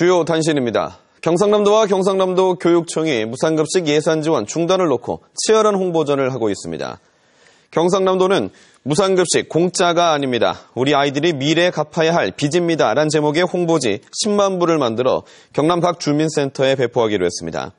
주요 단신입니다. 경상남도와 경상남도 교육청이 무상급식 예산 지원 중단을 놓고 치열한 홍보전을 하고 있습니다. 경상남도는 무상급식 공짜가 아닙니다. 우리 아이들이 미래에 갚아야 할 빚입니다. 라는 제목의 홍보지 10만 부를 만들어 경남 각 주민센터에 배포하기로 했습니다.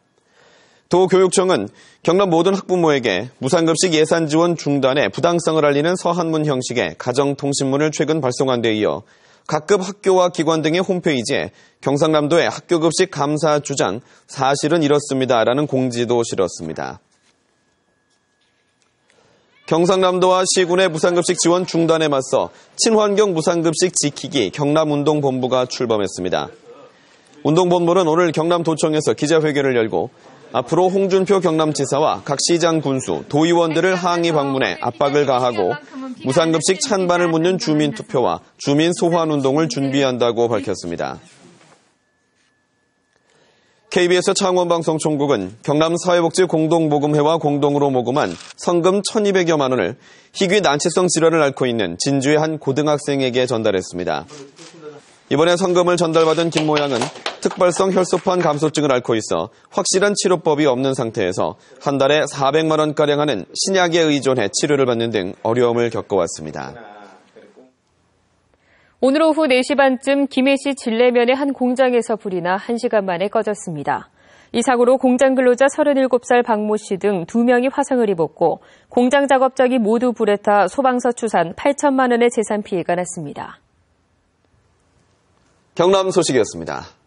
도교육청은 경남 모든 학부모에게 무상급식 예산 지원 중단의 부당성을 알리는 서한문 형식의 가정통신문을 최근 발송한 데 이어 각급 학교와 기관 등의 홈페이지에 경상남도의 학교급식 감사 주장 사실은 이렇습니다라는 공지도 실었습니다. 경상남도와 시군의 무상급식 지원 중단에 맞서 친환경 무상급식 지키기 경남운동본부가 출범했습니다. 운동본부는 오늘 경남도청에서 기자회견을 열고 앞으로 홍준표 경남지사와 각 시장 군수, 도의원들을 항의 방문해 압박을 가하고 무상급식 찬반을 묻는 주민투표와 주민소환운동을 준비한다고 밝혔습니다. KBS 창원방송총국은 경남사회복지공동모금회와 공동으로 모금한 성금 1200여만 원을 희귀 난치성 질환을 앓고 있는 진주의 한 고등학생에게 전달했습니다. 이번에 성금을 전달받은 김 모양은 특발성 혈소판 감소증을 앓고 있어 확실한 치료법이 없는 상태에서 한 달에 400만 원가량 하는 신약에 의존해 치료를 받는 등 어려움을 겪어왔습니다. 오늘 오후 4시 반쯤 김해시 진례면의 한 공장에서 불이 나 1시간 만에 꺼졌습니다. 이 사고로 공장 근로자 37살 박모 씨등 2명이 화상을 입었고 공장 작업장이 모두 불에 타 소방서 추산 8천만 원의 재산 피해가 났습니다. 경남 소식이었습니다.